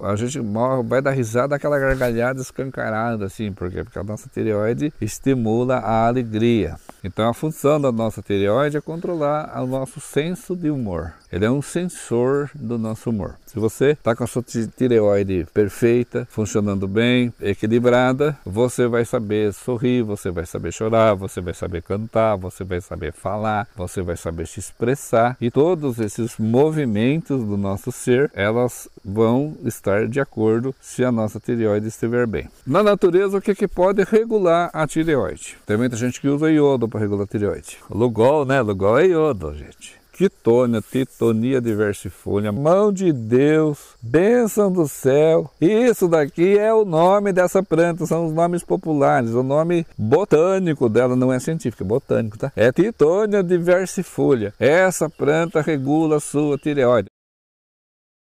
a gente vai dar risada aquela gargalhada escancarada, assim, porque, porque a nossa tireoide estimula a alegria. Então a função da nossa tireoide é controlar o nosso senso de humor. Ele é um sensor do nosso humor. Se você está com a sua tireoide perfeita, funcionando bem, equilibrada, você vai saber sorrir, você vai saber chorar, você vai saber cantar, você vai saber falar, você vai saber se expressar. E todos esses movimentos do nosso ser, elas vão estar de acordo se a nossa tireoide estiver bem. Na natureza, o que, que pode regular a tireoide? Tem muita gente que usa iodo para regular a tireoide. Lugol, né? Lugol é iodo, gente quitônia, titonia diversifolia. mão de Deus, bênção do céu. Isso daqui é o nome dessa planta, são os nomes populares. O nome botânico dela não é científico, é botânico, tá? É titônia diversifolia. Essa planta regula a sua tireoide.